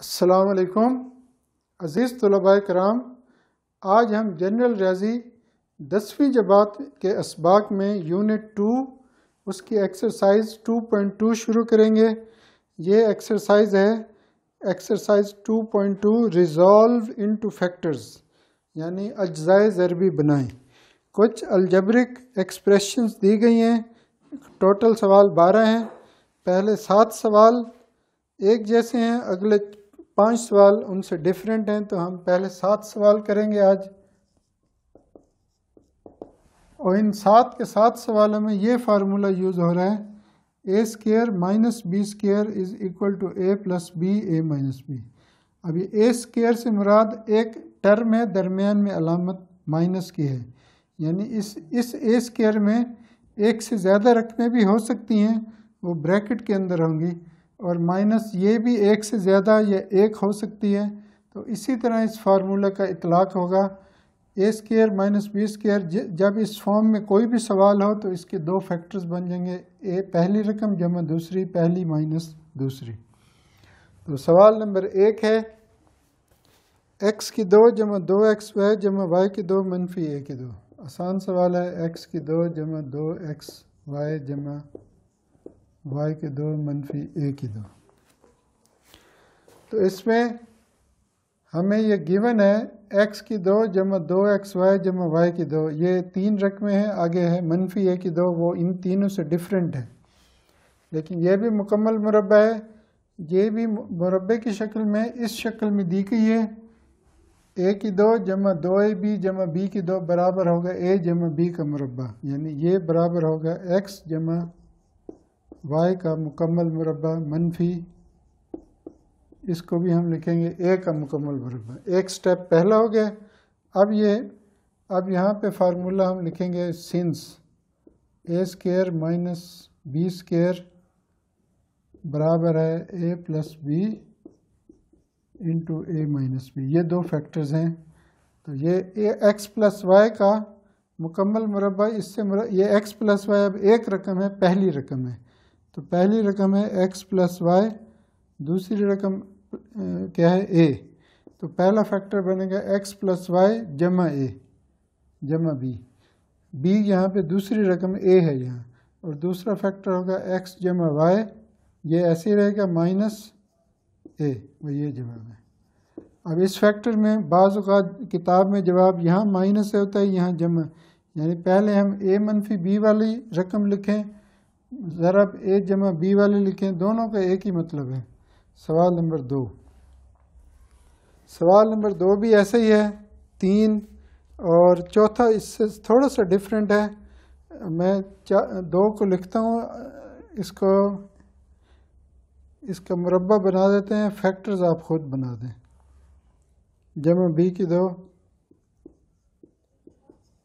असलकुम अज़ीज़ तलबा कराम आज हम जनरल रियाजी दसवीं जबात के इसबाक में यूनिट टू उसकी एक्सरसाइज 2.2 शुरू करेंगे ये एक्सरसाइज है एक्सरसाइज 2.2 रिज़ॉल्व टू फैक्टर्स यानी अज्जाए ज़रबी बनाएं कुछ अलजबरिक एक्सप्रेशंस दी गई हैं टोटल सवाल बारह हैं पहले सात सवाल एक जैसे हैं अगले पांच सवाल उनसे डिफरेंट हैं तो हम पहले सात सवाल करेंगे आज और इन सात के सात सवालों में ये फार्मूला यूज़ हो रहा है a square minus b square is equal to a plus b a minus b अभी ए स्केयर से मुराद एक टर्म है दरमियान में अलामत माइनस की है यानी इस इस ए स्केयर में एक से ज़्यादा रकमें भी हो सकती हैं वो ब्रैकेट के अंदर होंगी और माइनस ये भी एक से ज़्यादा या एक हो सकती है तो इसी तरह इस फार्मूला का इतलाक होगा a square minus b square जब इस फॉर्म में कोई भी सवाल हो तो इसके दो फैक्टर्स बन जाएंगे ए पहली रकम जमा दूसरी पहली माइनस दूसरी तो सवाल नंबर एक है एक्स की दो जमा दो एक्स वाई जमा वाई की दो मनफी ए की दो आसान सवाल है एक्स की दो जमा दो एक्स वाई जमा वाई के दो मनफी ए की दो तो इसमें हमें ये गिवन है एक्स की दो जमा दो एक्स वाई जमा वाई की दो ये तीन रकमें हैं आगे है मनफी ए की दो वो इन तीनों से डिफरेंट है लेकिन ये भी मुकम्मल मुरबा है ये भी मुरबे की शक्ल में इस शक्ल में दी गई है ए की दो जमा दो ए बी जमा बी की दो बराबर होगा ए जमा बी का मुरबा यानी ये बराबर होगा एक्स जमा वाई का मुकम्मल मुरबा मनफी इसको भी हम लिखेंगे ए का मुकम्मल मुरबा एक स्टेप पहला हो गया अब ये अब यहाँ पे फार्मूला हम लिखेंगे since a square minus b square बराबर है a plus b into a minus b ये दो फैक्टर्स हैं तो ये ए एक्स प्लस वाई का मुकम्मल मुरबा इससे मुर... ये एक्स प्लस वाई अब एक रकम है पहली रकम है तो पहली रकम है एक्स प्लस वाई दूसरी रकम क्या है ए तो पहला फैक्टर बनेगा एक्स प्लस वाई जमा ए जमा बी बी यहाँ पे दूसरी रकम ए है यहाँ और दूसरा फैक्टर होगा एक्स जमा वाई ये ऐसे रहेगा माइनस ए वो ये जवाब है अब इस फैक्टर में बाज़ किताब में जवाब यहाँ माइनस होता है यहाँ जमा यानी पहले हम ए मनफी बी वाली रकम लिखें ज़रब ए जमा बी वाले लिखें दोनों का एक ही मतलब है सवाल नंबर दो सवाल नंबर दो भी ऐसे ही है तीन और चौथा इससे थोड़ा सा डिफरेंट है मैं दो को लिखता हूँ इसको इसका मुरबा बना देते हैं फैक्टर्स आप ख़ुद बना दें जमा बी की दो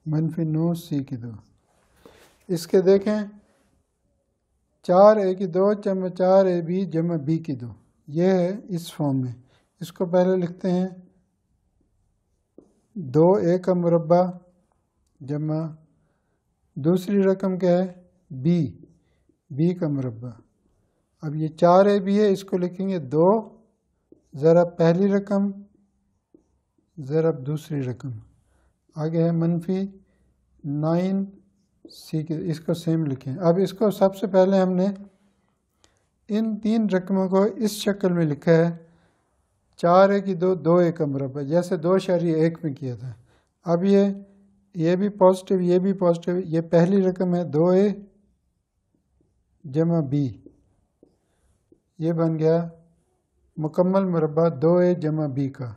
मनफी नो सी की दो इसके देखें चार ए की दो जम चार ए बी जम बी की दो ये है इस फॉर्म में इसको पहले लिखते हैं दो ए का मुरबा जमा दूसरी रकम क्या है बी बी का मुरबा अब ये चार ए बी है इसको लिखेंगे दो ज़रा पहली रकम ज़रा दूसरी रकम आगे है मनफी नाइन सी के इसको सेम लिखें अब इसको सबसे पहले हमने इन तीन रकमों को इस शक्ल में लिखा है चार एक दो दो एक मुरबा जैसे दो शहरी एक में किया था अब ये ये भी पॉजिटिव ये भी पॉजिटिव ये पहली रकम है दो ए जमा बी ये बन गया मुकम्मल मुरबा दो ए जमा बी का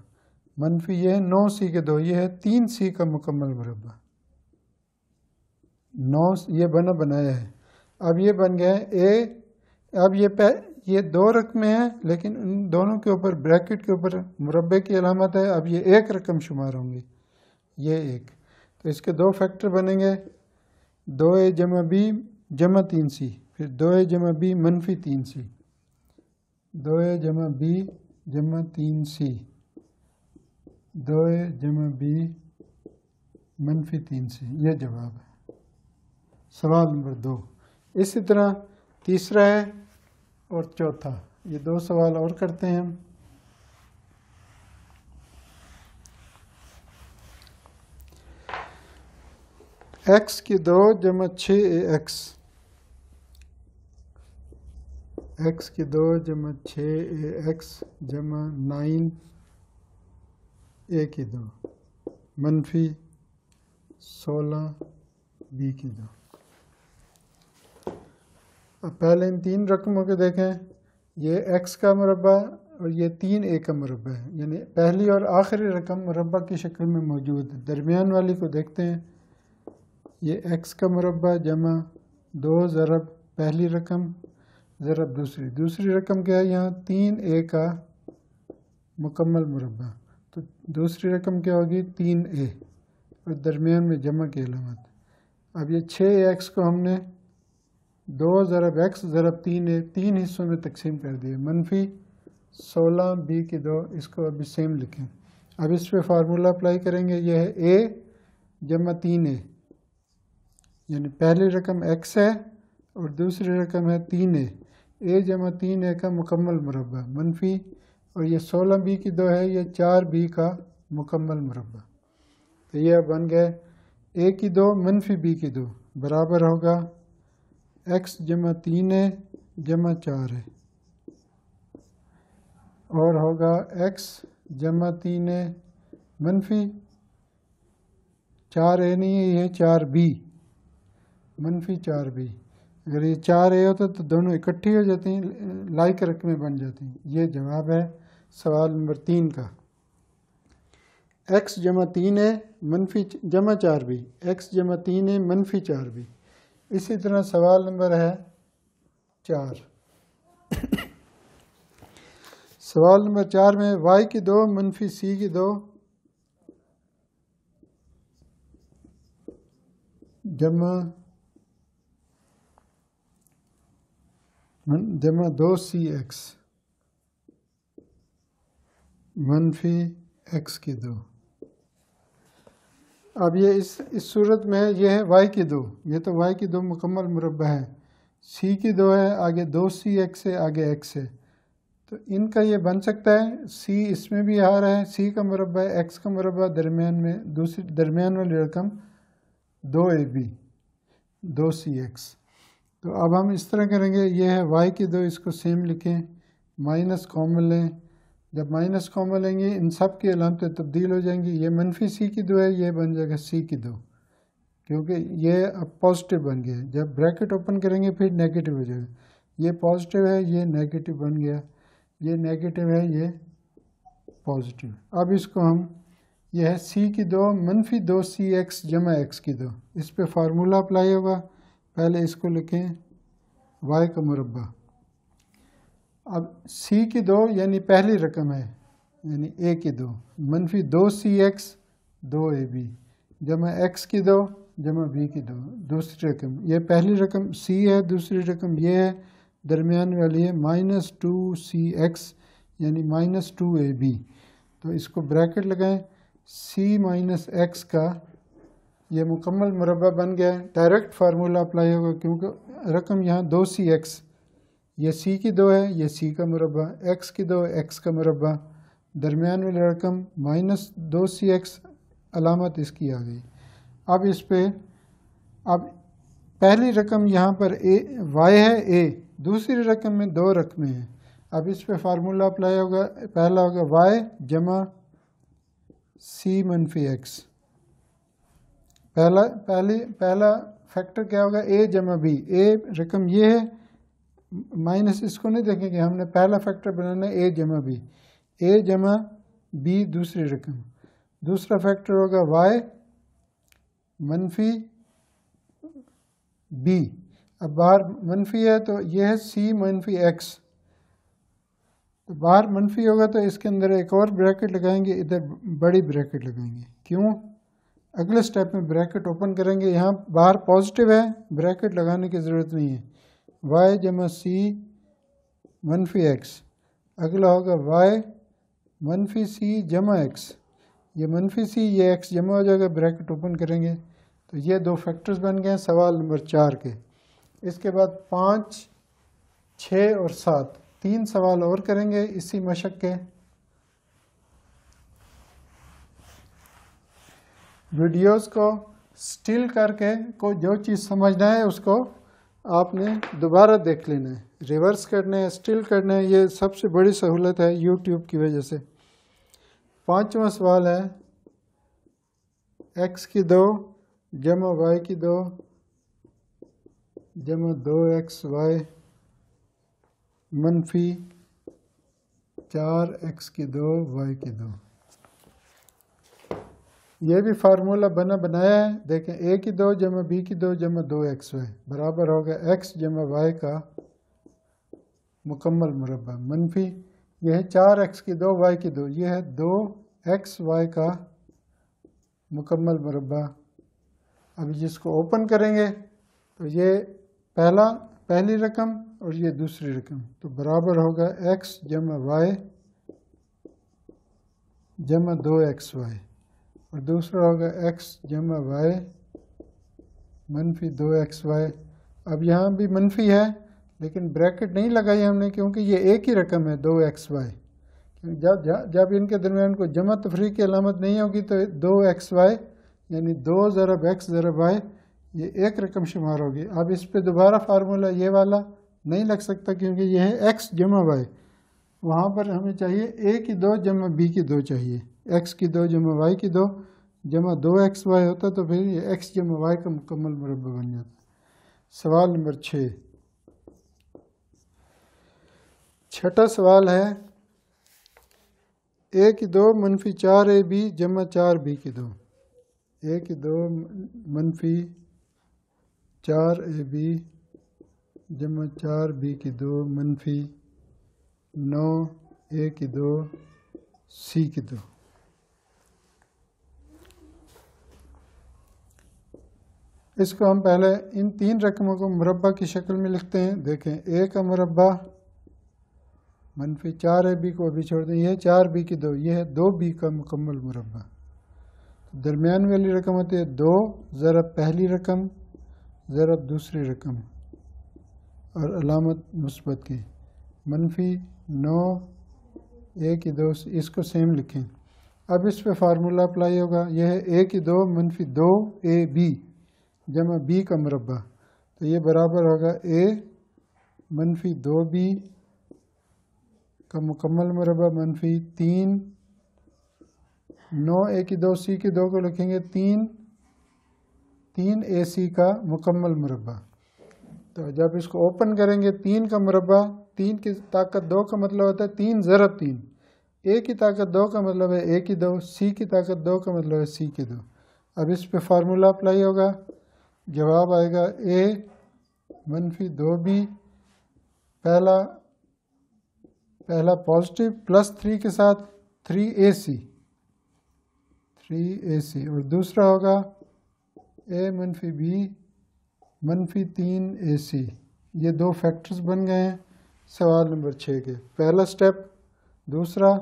मनफी ये है नौ सी के दो ये है तीन सी का मुकम्मल मुरबा नौ ये बना बनाया है अब ये बन गया है ए अब ये पै ये दो रकमें हैं लेकिन उन दोनों के ऊपर ब्रैकेट के ऊपर मुरबे की अलामत है अब ये एक रकम शुमार होंगी ये एक तो इसके दो फैक्टर बनेंगे दो ए जमा बी जमा तीन सी फिर दो ए जमा बी मनफी तीन सी दो ए जमा बी जमा तीन सी दो ए जमा बी मनफी तीन सी ये जवाब है सवाल नंबर दो इसी तरह तीसरा है और चौथा ये दो सवाल और करते हैं हम एक्स की दो जमा छ एक्स एक्स की दो जमा छ एक्स जमा नाइन ए की दो मनफी सोलह बी की दो अब पहले इन तीन रकमों के देखें ये एक्स का मुरबा और ये तीन ए का मुरबा है यानी पहली और आखिरी रकम मुरबा की शक्ल में मौजूद है दरमियान वाली को देखते हैं ये एक्स का मुरबा जमा दो ज़रब पहली रकम ज़रब दूसरी दूसरी रकम क्या है यहाँ तीन ए का मुकम्मल मुरबा तो दूसरी रकम क्या होगी तीन ए और दरमियान में जमा की अलामत अब ये छः एक्स को हमने दो ज़रब एक्स ज़रब तीन ने तीन हिस्सों में तकसीम कर दिए मनफी सोलह बी की दो इसको अभी सेम लिखें अब इस पर फार्मूला अप्लाई करेंगे यह है ए जमा तीन ए यानी पहली रकम एक्स है और दूसरी रकम है तीन ए ए जमा तीन ए का मुकम्मल मुरबा मनफी और यह सोलह बी की दो है यह चार बी का मुकम्मल मुरबा तो यह बन गए ए की दो मनफी बी की दो बराबर होगा एक्स जमा तीन है जमा चार है और होगा एक्स जमा तीन है मनफी चार ए नहीं है ये चार बी मनफी चार बी अगर ये चार ए होता तो दोनों इकट्ठी हो जाती हैं लाइक रकमें बन जाती हैं ये जवाब है सवाल नंबर तीन का एक्स जमा तीन है मनफी जमा चार बी एक्स जमा तीन है मनफी चार बी इसी तरह सवाल नंबर है चार सवाल नंबर चार में वाई की दो मनफी सी की दो जमा जमा दो सी एक्स मनफी एक्स की दो अब ये इस इस सूरत में ये है वाई की दो ये तो वाई की दो मुकम्मल मुरबा है सी की दो है आगे दो सी एक्स है आगे एक्स है तो इनका ये बन सकता है सी इसमें भी आ रहा है सी का मुरबा है एक्स का मुरबा दरमियान में दूसरी दरमियान वाली रकम दो ए बी दो सी एक्स तो अब हम इस तरह करेंगे ये है वाई की दो इसको सेम लिखें माइनस कॉमन लें जब माइनस कॉमन लेंगे इन सब की अलामतें तब्दील हो जाएंगी ये मनफी सी की दो है ये बन जाएगा सी की दो क्योंकि ये अब पॉजिटिव बन गया जब ब्रैकेट ओपन करेंगे फिर नेगेटिव हो जाएगा ये पॉजिटिव है ये नेगेटिव बन गया ये नेगेटिव है ये पॉजिटिव अब इसको हम यह है सी की दो मनफी दो सी एक्स जमा एक्स की दो इस पर फार्मूला अप्लाई होगा पहले इसको लिखें वाई का मुरबा अब सी की दो यानी पहली रकम है यानी ए की दो मनफी दो सी एक्स दो ए बी जमा एक्स की दो जमा बी की दो दूसरी रकम ये पहली रकम सी है दूसरी रकम ये है दरमियान वाली है माइनस टू सी एक्स यानी माइनस टू ए बी तो इसको ब्रैकेट लगाएं सी माइनस एक्स का ये मुकम्मल मुरबा बन गया है डायरेक्ट फार्मूला अप्लाई होगा क्योंकि रकम यहाँ दो सी एक्स ये सी की दो है ये सी का मुरबा एक्स की दो एक्स का मुरबा दरमियान वाली रकम माइनस दो सी एक्स अलामत इसकी आ गई अब इस पर अब पहली रकम यहाँ पर ए वाई है ए दूसरी रकम में दो रकमें हैं अब इस पर फार्मूला अप्लाई होगा पहला होगा वाई जमा सी मनफी एक्स पहला पहली पहला फैक्टर क्या होगा ए जमा बी ए रकम ये है माइनस इसको नहीं देखेंगे हमने पहला फैक्टर बनाना है ए जमा बी ए जमा बी दूसरी रकम दूसरा फैक्टर होगा वाई मनफी बी अब बाहर मनफी है तो यह है सी मनफी एक्स तो बाहर मनफी होगा तो इसके अंदर एक और ब्रैकेट लगाएंगे इधर बड़ी ब्रैकेट लगाएंगे क्यों अगले स्टेप में ब्रैकेट ओपन करेंगे यहाँ बाहर पॉजिटिव है ब्रैकेट लगाने की ज़रूरत नहीं है वाई जमा सी मनफी एक्स अगला होगा वाई मनफी सी जमा एक्स ये मनफी सी ये एक्स जमा हो जाएगा ब्रैकेट ओपन करेंगे तो ये दो फैक्टर्स बन गए सवाल नंबर चार के इसके बाद पाँच छः और सात तीन सवाल और करेंगे इसी मशक के वीडियोस को स्टिल करके को जो चीज़ समझना है उसको आपने दोबारा देख लेना है रिवर्स करना है स्टिल करना है ये सबसे बड़ी सहूलत है यूट्यूब की वजह से पाँचवा सवाल है एक्स की दो जमा वाई की दो जमा दो एक्स वाई मनफी चार एक्स की दो वाई की दो ये भी फार्मूला बना बनाया है देखें ए की दो जमा बी की दो जमा दो एक्स वाई बराबर होगा एक्स जमा वाई का मुकम्मल मुरबा मनफी यह है चार एक्स की दो वाई की दो यह है दो एक्स वाई का मुकम्मल मुरबा अभी जिसको ओपन करेंगे तो ये पहला पहली रकम और ये दूसरी रकम तो बराबर होगा एक्स जमा वाई जमा दो एक्स वाई और दूसरा होगा एक्स जमा वाई मनफी दो एक्स वाई अब यहाँ भी मनफी है लेकिन ब्रैकेट नहीं लगाई हमने क्योंकि ये एक ही रकम है दो एक्स वाई जब जब इनके दरमियान को जमा तफरी की अलामत नहीं होगी तो दो एक्स वाई यानी दो ज़रब एक्स ज़रब वाई ये एक रकम शुमार होगी अब इस पर दोबारा फार्मूला ये वाला नहीं लग सकता क्योंकि ये है एक्स जमा वाई वहाँ पर हमें चाहिए ए की दो जमा बी की दो चाहिए एक्स की दो जमा वाई की दो जमा दो एक्स वाई होता तो फिर ये एक्स जमा वाई का मुकम्मल मुरबा बन जाता सवाल नंबर छः छठा सवाल है ए की दो मनफी चार ए बी जमा चार बी की दो ए की दो मनफी चार ए बी जमा चार बी की दो मनफी नौ ए की दो सी की दो इसको हम पहले इन तीन रकमों को मुरबा की शक्ल में लिखते हैं देखें ए का मुरबा मनफी चार ए बी को अभी छोड़ दें यह चार बी की दो यह है दो बी का मुकम्मल मुरबा तो दरमियान वाली रकम होती है दो ज़रा पहली रकम ज़रा दूसरी रकम और अलामत मुस्बत की मनफी नौ ए की दो इसको सेम लिखें अब इस पे फार्मूला अप्लाई होगा यह है ए की दो मनफी दो ए बी जमा बी का मुरबा तो ये बराबर होगा ए मनफी दो बी का मुकम्मल मुरबा मनफी तीन नौ ए की दो सी की दो को लिखेंगे तीन तीन ए सी का मुकम्मल मुरबा तो जब इसको ओपन करेंगे तीन का मुरबा तीन की ताकत दो का मतलब होता है तीन ज़रब तीन ए की ताकत दो का मतलब है ए की दो सी की ताकत दो का मतलब है सी की दो अब इस पे फार्मूला अप्लाई होगा जवाब आएगा ए मनफी दो बी पहला पहला पॉजिटिव प्लस थ्री के साथ थ्री ए सी थ्री ए सी और दूसरा होगा ए मनफी बी मनफी तीन ए सी ये दो फैक्टर्स बन गए हैं सवाल नंबर छः के पहला स्टेप दूसरा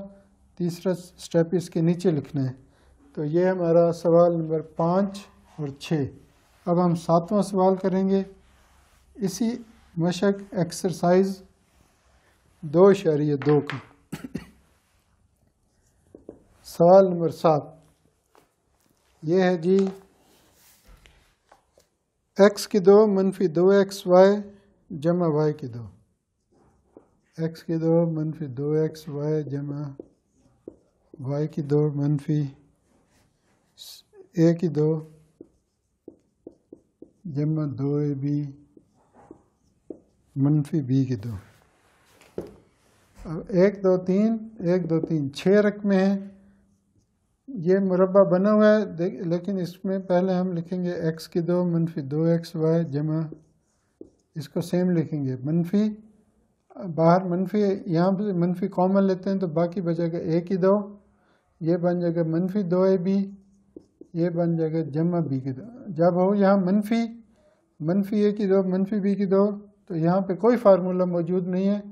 तीसरा स्टेप इसके नीचे लिखना है तो ये हमारा सवाल नंबर पाँच और छः अब हम सातवां सवाल करेंगे इसी मशक एक्सरसाइज दो शरीय दो का सवाल नंबर सात ये है जी एक्स की दो मनफी दो एक्स वाई जमा वाई की दो एक्स की दो मनफी दो एक्स वाई जमा वाई की दो मनफी ए की दो जब दो ए बी मनफी बी के दो अब एक दो तीन एक दो तीन छः रकमें हैं ये मुरबा बना हुआ है लेकिन इसमें पहले हम लिखेंगे एक्स की दो मनफी दो एक्स वाई जमा इसको सेम लिखेंगे मनफी बाहर मनफी यहाँ पर मनफी कॉमन लेते हैं तो बाकी बचेगा एक ही दो ये बन जाएगा मनफी दो ए बी ये बन जाएगा जमा बी की दो जब हो यहाँ मनफी मनफी ए की दो मनफी बी की दो तो यहाँ पे कोई फार्मूला मौजूद नहीं है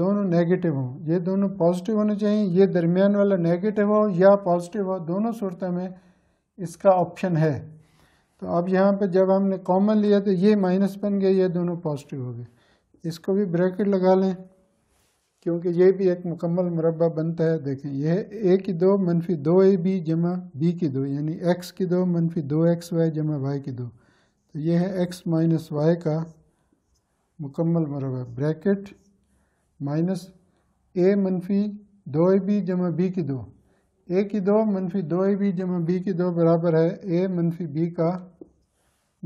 दोनों नेगेटिव हों ये दोनों पॉजिटिव होने चाहिए ये दरमियान वाला नेगेटिव हो या पॉजिटिव हो दोनों सूरत में इसका ऑप्शन है तो अब यहाँ पे जब हमने कॉमन लिया तो ये माइनस बन गया ये दोनों पॉजिटिव हो गए इसको भी ब्रैकेट लगा लें क्योंकि ये भी एक मुकम्मल मुरबा बनता है देखें यह ए की दो मनफी दो ए बी जमा बी की दो यानी एक्स की दो मनफी दो एक्स वाई जमा वाई की दो तो यह है एक्स माइनस वाई का मुकम्मल मुरबा ब्रैकेट माइनस ए मनफी दो ए बी जमा बी की दो ए की दो मनफी दो ए बी जमा बी की दो बराबर है ए मनफी बी का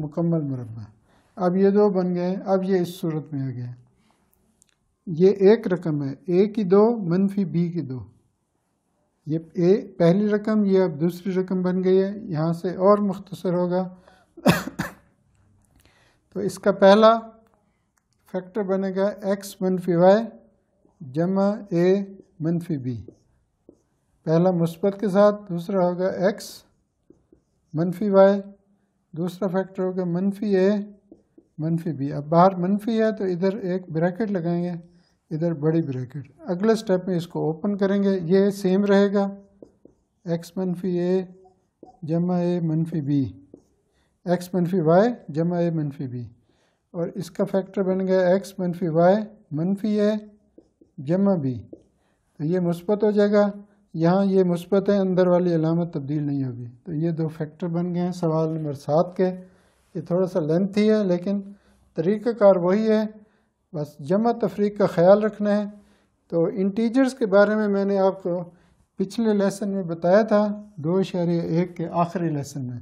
मुकम्मल मुरबा अब ये दो बन गए अब ये इस सूरत में आ गए ये एक रकम है ए की दो मनफी बी की दो ये ए पहली रकम ये अब दूसरी रकम बन गई है यहाँ से और मुख्तसर होगा तो इसका पहला फैक्टर बनेगा एक्स मनफी वाई जमा ए मनफी बी पहला मुस्बत के साथ दूसरा होगा एक्स मनफी वाई दूसरा फैक्टर होगा मनफी ए मनफी बी अब बाहर मनफी है तो इधर एक ब्रैकेट लगाएंगे इधर बड़ी ब्रैकेट अगले स्टेप में इसको ओपन करेंगे ये सेम रहेगा एक्स मनफी ए जमा ए मनफी बी एक्स मनफी वाई जमा ए मनफी बी और इसका फैक्टर बन गया एक्स मनफी वाई मनफी ए जमा बी तो ये मुस्बत हो जाएगा यहाँ ये मुस्बत है अंदर वाली अलामत तब्दील नहीं होगी तो ये दो फैक्टर बन गए हैं सवाल नंबर सात के ये थोड़ा सा लेंथ ही है लेकिन तरीक़ाकार वही है बस जमा तफरीक का ख्याल रखना है तो इंटीजर्स के बारे में मैंने आपको पिछले लेसन में बताया था दो शहर एक के आखिरी लेसन में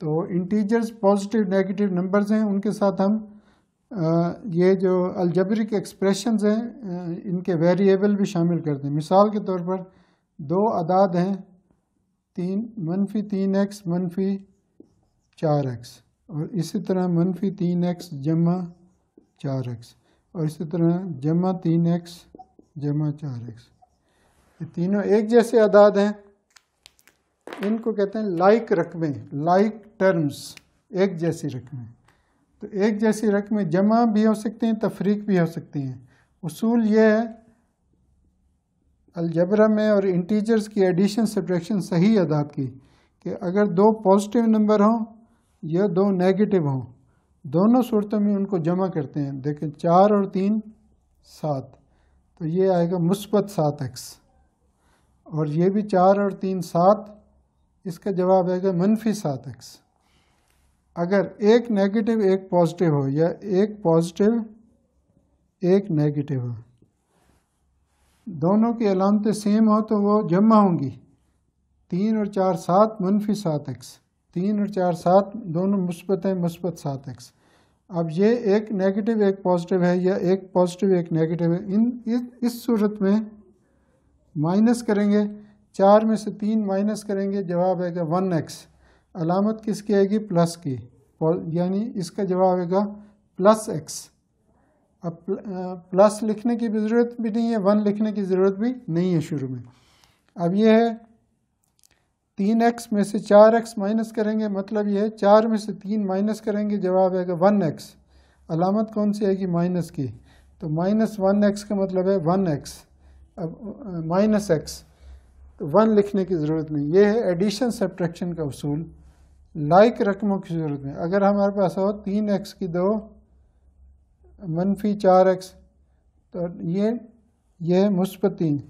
तो इंटीजर्स पॉजिटिव नेगेटिव नंबर्स हैं उनके साथ हम आ, ये जो अलजबरिक एक्सप्रेशंस हैं इनके वेरिएबल भी शामिल करते हैं मिसाल के तौर पर दो अदाद हैं तीन मनफी तीन एक्स मनफी चार एक्स और इसी तरह मनफी तीन एक्स जमा चार एक्स और इसी तरह जमा तीन एक्स जमा चार एक्स ये तीनों एक जैसे आदाद हैं इनको कहते हैं लाइक रकमें लाइक टर्म्स एक जैसी रकमें तो एक जैसी रकमें जमा भी हो सकती हैं तफरीक भी हो सकती हैं उसूल ये है अलजबरा में और इंटीजर्स की एडिशन सब्ट्रैक्शन सही आदाद की कि अगर दो पॉजिटिव नंबर हों या दो नेगेटिव हों दोनों सूरतों में उनको जमा करते हैं देखें चार और तीन सात तो ये आएगा मुस्बत सात एक्स और ये भी चार और तीन सात इसका जवाब आएगा मनफी सात एक्स अगर एक नेगेटिव एक पॉजिटिव हो या एक पॉजिटिव एक नेगेटिव हो दोनों की अलामतें सेम हो तो वो जमा होंगी तीन और चार सात मनफी सात एक्स तीन और चार सात दोनों मुस्बत हैं मुस्बत सात एक्स अब ये एक नेगेटिव एक पॉजिटिव है या एक पॉजिटिव एक नेगेटिव है इन इस, सूरत में माइनस करेंगे चार में से तीन माइनस करेंगे जवाब आएगा वन एक्स अलामत किसकी आएगी प्लस की यानी इसका जवाब आएगा प्लस एक्स अब प्लस लिखने की भी ज़रूरत भी नहीं है वन लिखने की ज़रूरत भी नहीं है शुरू में अब ये है तीन एक्स में से चार एक्स माइनस करेंगे मतलब ये है चार में से तीन माइनस करेंगे जवाब आएगा वन एक्स अलामत कौन सी आएगी माइनस की तो माइनस वन एक्स का मतलब है वन एक्स अब माइनस एक्स तो वन लिखने की ज़रूरत नहीं ये है एडिशन सब्ट्रैक्शन का असूल लाइक रकमों की ज़रूरत नहीं अगर हमारे पास हो तीन एक्स की दो मनफी चार एक्स तो ये ये है मुस्बत तीन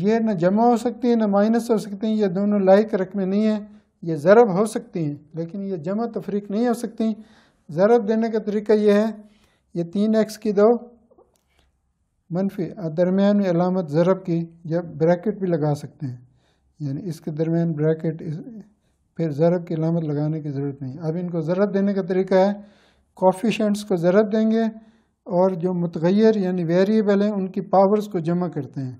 ये न जमा हो सकती हैं न माइनस हो सकती हैं ये दोनों लाइक रकमें नहीं हैं ये ज़रब हो सकती हैं लेकिन ये जमा तफरीक नहीं हो सकती ज़रब देने का तरीका ये है ये तीन एक्स की दो मनफी दरमियान में अलामत ज़रब की जब ब्रैकेट भी लगा सकते हैं यानी इसके दरमियान ब्रैकेट इस, फिर ज़रब की अलामत लगाने की ज़रूरत नहीं अब इनको ज़रब देने का तरीका है कॉफिशेंट्स को ज़रब देंगे और जो मतगैर यानी वेरिएबल हैं उनकी पावर्स को जमा करते हैं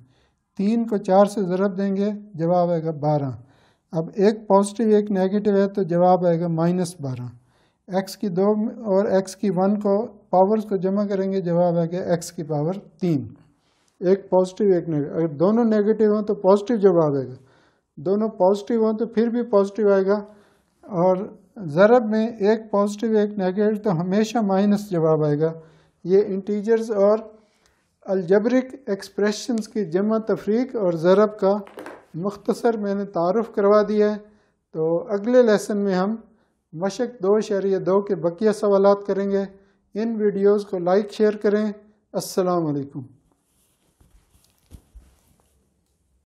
तीन को चार से ज़रब देंगे जवाब आएगा बारह अब एक पॉजिटिव एक नेगेटिव है तो जवाब आएगा माइनस बारह एक्स की दो और एक्स की वन को पावर्स को जमा करेंगे जवाब आएगा एक्स की पावर तीन एक पॉजिटिव एक नेगेटिव अगर दोनों नेगेटिव हों तो पॉजिटिव जवाब आएगा दोनों पॉजिटिव हों तो फिर भी पॉजिटिव आएगा और ज़रब में एक पॉजिटिव एक नेगेटिव तो हमेशा माइनस जवाब आएगा ये इंटीजर्स और अलजबरिक एक्सप्रेशंस की जमा तफरीक और ज़रब का मुख्तसर मैंने तारफ़ करवा दिया है तो अगले लेसन में हम मशक दो शरिया दो के बकिया सवाल करेंगे इन वीडियोज़ को लाइक शेयर करें असलकम